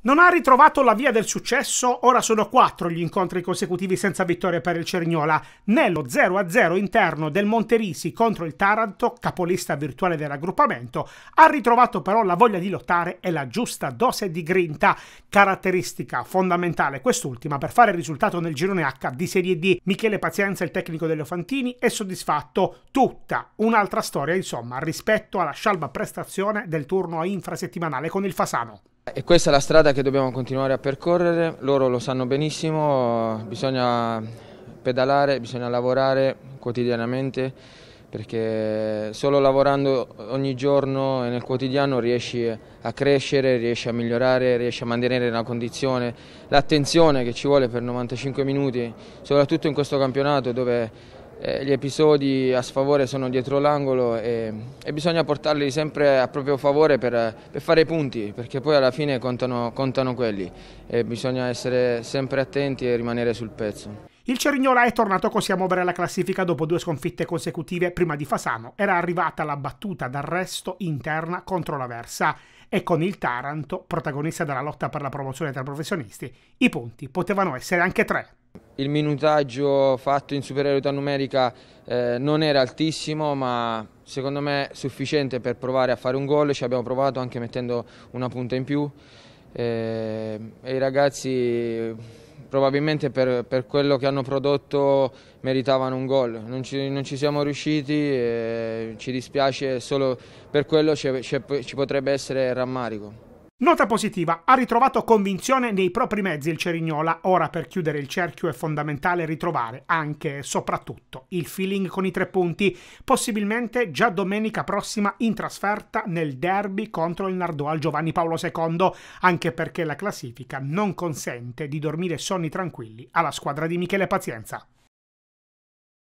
Non ha ritrovato la via del successo, ora sono quattro gli incontri consecutivi senza vittoria per il Cerignola. Nello 0-0 interno del Monterisi contro il Taranto, capolista virtuale del raggruppamento, ha ritrovato però la voglia di lottare e la giusta dose di grinta, caratteristica fondamentale quest'ultima per fare il risultato nel girone H di Serie D. Michele Pazienza, il tecnico delle Ofantini, è soddisfatto. Tutta un'altra storia, insomma, rispetto alla scialba prestazione del turno infrasettimanale con il Fasano. E questa è la strada che dobbiamo continuare a percorrere, loro lo sanno benissimo, bisogna pedalare, bisogna lavorare quotidianamente perché solo lavorando ogni giorno e nel quotidiano riesci a crescere, riesci a migliorare, riesci a mantenere la condizione, l'attenzione che ci vuole per 95 minuti, soprattutto in questo campionato dove eh, gli episodi a sfavore sono dietro l'angolo e, e, bisogna portarli sempre a proprio favore per, per, fare i punti, perché poi alla fine contano, contano quelli e bisogna essere sempre attenti e rimanere sul pezzo. Il Cerignola è tornato così a muovere la classifica dopo due sconfitte consecutive. Prima di Fasano era arrivata la battuta d'arresto interna contro la Versa e con il Taranto, protagonista della lotta per la promozione tra professionisti, i punti potevano essere anche tre. Il minutaggio fatto in superiorità numerica eh, non era altissimo ma secondo me sufficiente per provare a fare un gol, ci abbiamo provato anche mettendo una punta in più eh, e i ragazzi probabilmente per, per, quello che hanno prodotto meritavano un gol, non ci, non ci siamo riusciti, eh, ci dispiace, solo per quello ci, ci potrebbe essere rammarico. Nota positiva, ha ritrovato convinzione nei propri mezzi il Cerignola, ora per chiudere il cerchio è fondamentale ritrovare anche e soprattutto il feeling con i tre punti, possibilmente già domenica prossima in trasferta nel derby contro il Nardò al Giovanni Paolo II, anche perché la classifica non consente di dormire sonni tranquilli alla squadra di Michele Pazienza.